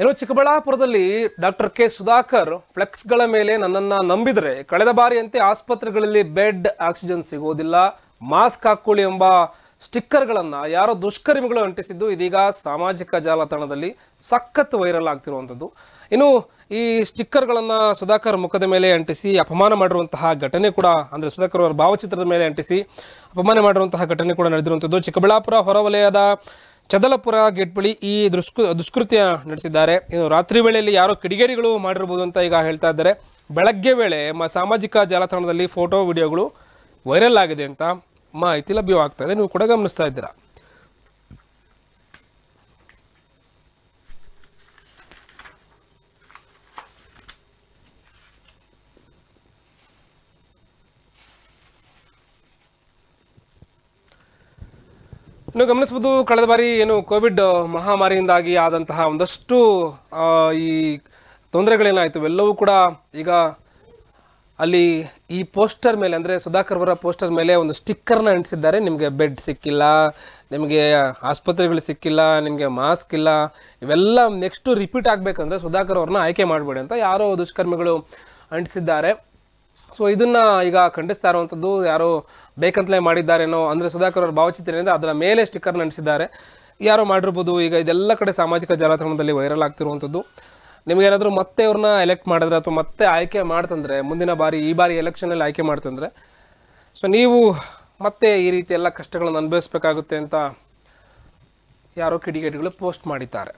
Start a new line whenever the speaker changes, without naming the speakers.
ಇನ್ನು ಚಿಕ್ಕಬಳ್ಳಾಪುರದಲ್ಲಿ doctor K Sudhakar ಫ್ಲೆಕ್ಸ್ಗಳ ಮೇಲೆ ನನ್ನನ್ನು ನಂಬಿದರೆ ಕಳೆದ ಬಾರಿಯಂತೆ ಆಸ್ಪತ್ರೆಗಳಲ್ಲಿ ಬೆಡ್ ಆಕ್ಸಿಜನ್ ಸಿಗೋದಿಲ್ಲ ಮಾಸ್ಕ್ ಹಾಕ್ಕೊಳ್ಳಿ ಎಂಬ ಸ್ಟಿಕ್ಕರ್ಗಳನ್ನು ಯಾರೋ ದುಷ್ಕರ್ಮಿಗಳು ಅಂಟಿಸಿದ್ದು ಇದೀಗ ಸಾಮಾಜಿಕ ಜಾಲತಾಣದಲ್ಲಿ ಸಖತ್ ವೈರಲ್ ಆಗ್ತಿರುವಂಥದ್ದು ಇನ್ನು ಈ ಸ್ಟಿಕ್ಕರ್ಗಳನ್ನು ಸುಧಾಕರ್ ಮುಖದ ಮೇಲೆ ಅಂಟಿಸಿ ಅಪಮಾನ ಮಾಡಿರುವಂತಹ ಘಟನೆ ಕೂಡ ಅಂದರೆ ಸುಧಾಕರ್ ಅವರ ಭಾವಚಿತ್ರದ ಮೇಲೆ ಅಂಟಿಸಿ ಅಪಮಾನ ಮಾಡಿರುವಂತಹ ಘಟನೆ ಕೂಡ ನಡೆದಿರುವಂಥದ್ದು ಚಿಕ್ಕಬಳ್ಳಾಪುರ ಹೊರವಲಯದ ಚದಲಪುರ ಗೇಟ್ ಬಳಿ ಈ ದುಷ್ಕೃ ದುಷ್ಕೃತ್ಯ ನಡೆಸಿದ್ದಾರೆ ಇನ್ನು ರಾತ್ರಿ ವೇಳೆಯಲ್ಲಿ ಯಾರೋ ಕಿಡಿಗೇರಿಗಳು ಮಾಡಿರ್ಬೋದು ಅಂತ ಈಗ ಹೇಳ್ತಾ ಇದ್ದಾರೆ ಬೆಳಗ್ಗೆ ವೇಳೆ ಮ ಸಾಮಾಜಿಕ ಜಾಲತಾಣದಲ್ಲಿ ಫೋಟೋ ವಿಡಿಯೋಗಳು ವೈರಲ್ ಆಗಿದೆ ಅಂತ ಮಾಹಿತಿ ಲಭ್ಯವಾಗ್ತಾ ಇದೆ ನೀವು ಕೂಡ ಗಮನಿಸ್ತಾ ಇದ್ದೀರಾ ಇನ್ನು ಗಮನಿಸಬಹುದು ಕಳೆದ ಬಾರಿ ಏನು ಕೋವಿಡ್ ಮಹಾಮಾರಿಯಿಂದಾಗಿ ಆದಂತಹ ಒಂದಷ್ಟು ಈ ತೊಂದರೆಗಳೇನಾಯಿತು ಎಲ್ಲವೂ ಕೂಡ ಈಗ ಅಲ್ಲಿ ಈ ಪೋಸ್ಟರ್ ಮೇಲೆ ಅಂದರೆ ಸುಧಾಕರ್ ಅವರ ಪೋಸ್ಟರ್ ಮೇಲೆ ಒಂದು ಸ್ಟಿಕ್ಕರ್ನ ಅಂಟಿಸಿದ್ದಾರೆ ನಿಮಗೆ ಬೆಡ್ ಸಿಕ್ಕಿಲ್ಲ ನಿಮಗೆ ಆಸ್ಪತ್ರೆಗಳು ಸಿಕ್ಕಿಲ್ಲ ನಿಮಗೆ ಮಾಸ್ಕ್ ಇಲ್ಲ ಇವೆಲ್ಲ ನೆಕ್ಸ್ಟು ರಿಪೀಟ್ ಆಗಬೇಕಂದ್ರೆ ಸುಧಾಕರ್ ಅವ್ರನ್ನ ಆಯ್ಕೆ ಮಾಡಬೇಡಿ ಅಂತ ಯಾರೋ ದುಷ್ಕರ್ಮಿಗಳು ಅಂಟಿಸಿದ್ದಾರೆ ಸೊ ಇದನ್ನು ಈಗ ಖಂಡಿಸ್ತಾ ಇರುವಂಥದ್ದು ಯಾರೋ ಬೇಕಂತಲೇ ಮಾಡಿದ್ದಾರೇನೋ ಅಂದರೆ ಸುಧಾಕರ್ ಅವರ ಭಾವಚಿತ್ರದಿಂದ ಅದರ ಮೇಲೆ ಸ್ಟಿಕ್ಕರ್ ನಂಟಿಸಿದ್ದಾರೆ ಯಾರೋ ಮಾಡಿರ್ಬೋದು ಈಗ ಇದೆಲ್ಲ ಕಡೆ ಸಾಮಾಜಿಕ ಜಾಲತಾಣದಲ್ಲಿ ವೈರಲ್ ಆಗ್ತಿರುವಂಥದ್ದು ನಿಮಗೇನಾದರೂ ಮತ್ತೆ ಅವ್ರನ್ನ ಎಲೆಕ್ಟ್ ಮಾಡಿದ್ರೆ ಅಥವಾ ಮತ್ತೆ ಆಯ್ಕೆ ಮಾಡ್ತಂದ್ರೆ ಮುಂದಿನ ಬಾರಿ ಈ ಬಾರಿ ಎಲೆಕ್ಷನಲ್ಲಿ ಆಯ್ಕೆ ಮಾಡ್ತಂದ್ರೆ ಸೊ ನೀವು ಮತ್ತೆ ಈ ರೀತಿ ಎಲ್ಲ ಕಷ್ಟಗಳನ್ನು ಅನುಭವಿಸ್ಬೇಕಾಗುತ್ತೆ ಅಂತ ಯಾರೋ ಕಿಡಿಗೇಡಿಗಳು ಪೋಸ್ಟ್ ಮಾಡಿದ್ದಾರೆ